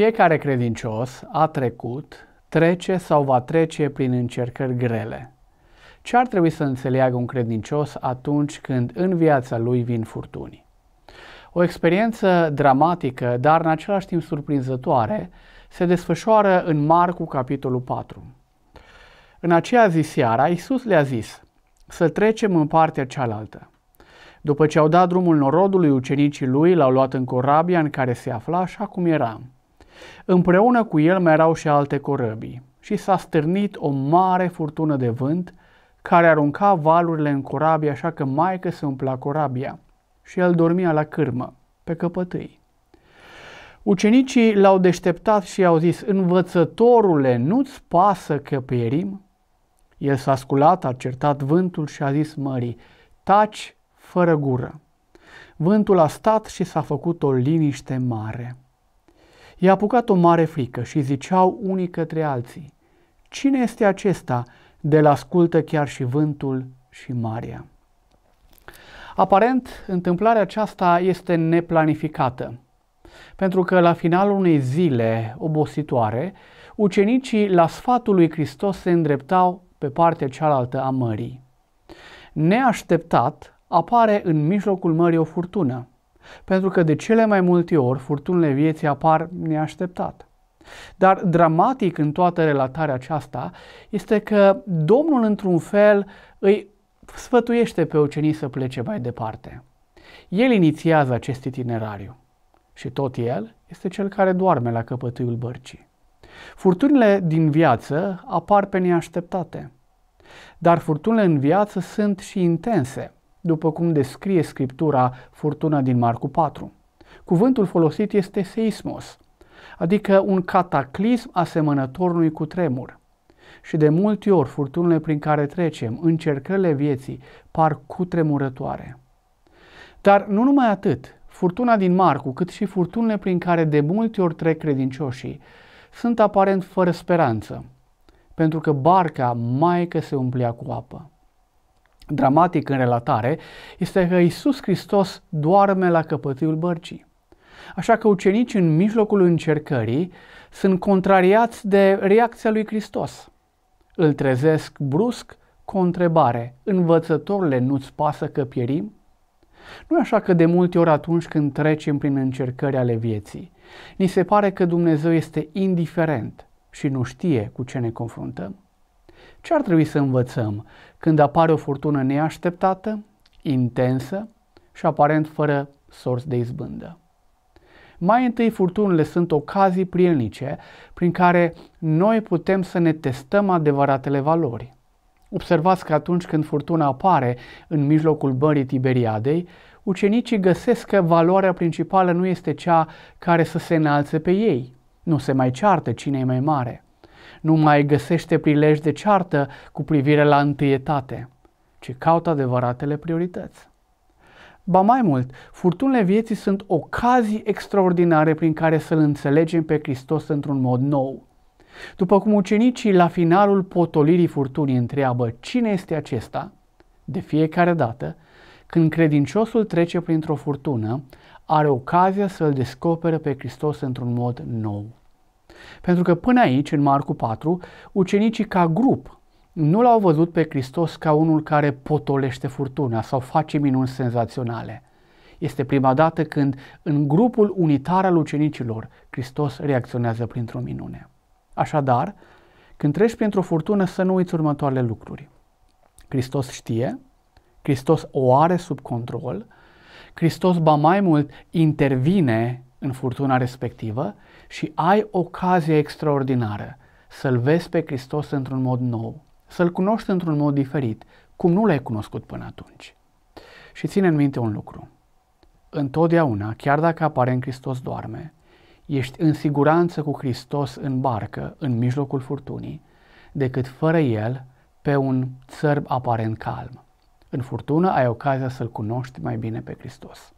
Fiecare credincios a trecut, trece sau va trece prin încercări grele. Ce ar trebui să înțeleagă un credincios atunci când în viața lui vin furtuni? O experiență dramatică, dar în același timp surprinzătoare, se desfășoară în Marcu, capitolul 4. În aceea zi seara, Iisus le-a zis, să trecem în partea cealaltă. După ce au dat drumul norodului, ucenicii lui l-au luat în corabia în care se afla așa cum era, Împreună cu el mai erau și alte corăbii și s-a stârnit o mare furtună de vânt care arunca valurile în corabie așa că maică se umpla corabia și el dormea la cârmă, pe căpătâi. Ucenicii l-au deșteptat și i-au zis, învățătorule, nu-ți pasă că pierim? El s-a sculat, a certat vântul și a zis mării, taci fără gură. Vântul a stat și s-a făcut o liniște mare. I-a apucat o mare frică și ziceau unii către alții, Cine este acesta de la ascultă chiar și vântul și marea? Aparent, întâmplarea aceasta este neplanificată, pentru că la finalul unei zile obositoare, ucenicii la sfatul lui Hristos se îndreptau pe partea cealaltă a mării. Neașteptat, apare în mijlocul mării o furtună. Pentru că de cele mai multe ori furtunile vieții apar neașteptat. Dar dramatic în toată relatarea aceasta este că Domnul într-un fel îi sfătuiește pe ucenii să plece mai departe. El inițiază acest itinerariu și tot el este cel care doarme la căpătâiul bărcii. Furtunile din viață apar pe neașteptate, dar furtunile în viață sunt și intense – după cum descrie Scriptura furtuna din Marcu 4. Cuvântul folosit este seismos, adică un cataclism asemănător unui cutremur. Și de multe ori furtunile prin care trecem, încercările vieții, par cutremurătoare. Dar nu numai atât, furtuna din Marcu, cât și furtunile prin care de multe ori trec credincioșii, sunt aparent fără speranță, pentru că barca mai că se umplea cu apă dramatic în relatare este că Isus Hristos doarme la căpătâiul bărcii. Așa că ucenicii în mijlocul încercării sunt contrariați de reacția lui Hristos. Îl trezesc brusc cu o întrebare, învățătorile nu-ți pasă că pierim? Nu e așa că de multe ori atunci când trecem prin încercări ale vieții, ni se pare că Dumnezeu este indiferent și nu știe cu ce ne confruntăm? ce ar trebui să învățăm când apare o furtună neașteptată, intensă și aparent fără sorți de izbândă? Mai întâi, furtunile sunt ocazii prielnice prin care noi putem să ne testăm adevăratele valori. Observați că atunci când furtuna apare în mijlocul bării Tiberiadei, ucenicii găsesc că valoarea principală nu este cea care să se înalțe pe ei. Nu se mai ceartă cine e mai mare nu mai găsește prilej de ceartă cu privire la întâietate, ci caută adevăratele priorități. Ba mai mult, furtunile vieții sunt ocazii extraordinare prin care să-L înțelegem pe Hristos într-un mod nou. După cum ucenicii la finalul potolirii furtunii întreabă cine este acesta, de fiecare dată, când credinciosul trece printr-o furtună, are ocazia să-L descopere pe Hristos într-un mod nou. Pentru că până aici, în Marcu 4, ucenicii ca grup nu l-au văzut pe Hristos ca unul care potolește furtuna sau face minuni senzaționale. Este prima dată când, în grupul unitar al ucenicilor, Hristos reacționează printr-o minune. Așadar, când treci printr-o furtună, să nu uiți următoarele lucruri. Hristos știe, Hristos o are sub control, Hristos, ba mai mult, intervine în furtuna respectivă și ai ocazia extraordinară să-L vezi pe Hristos într-un mod nou, să-L cunoști într-un mod diferit, cum nu l-ai cunoscut până atunci. Și ține în minte un lucru. Întotdeauna, chiar dacă apare în Hristos doarme, ești în siguranță cu Hristos în barcă, în mijlocul furtunii, decât fără El pe un țărb aparent calm. În furtună ai ocazia să-L cunoști mai bine pe Hristos.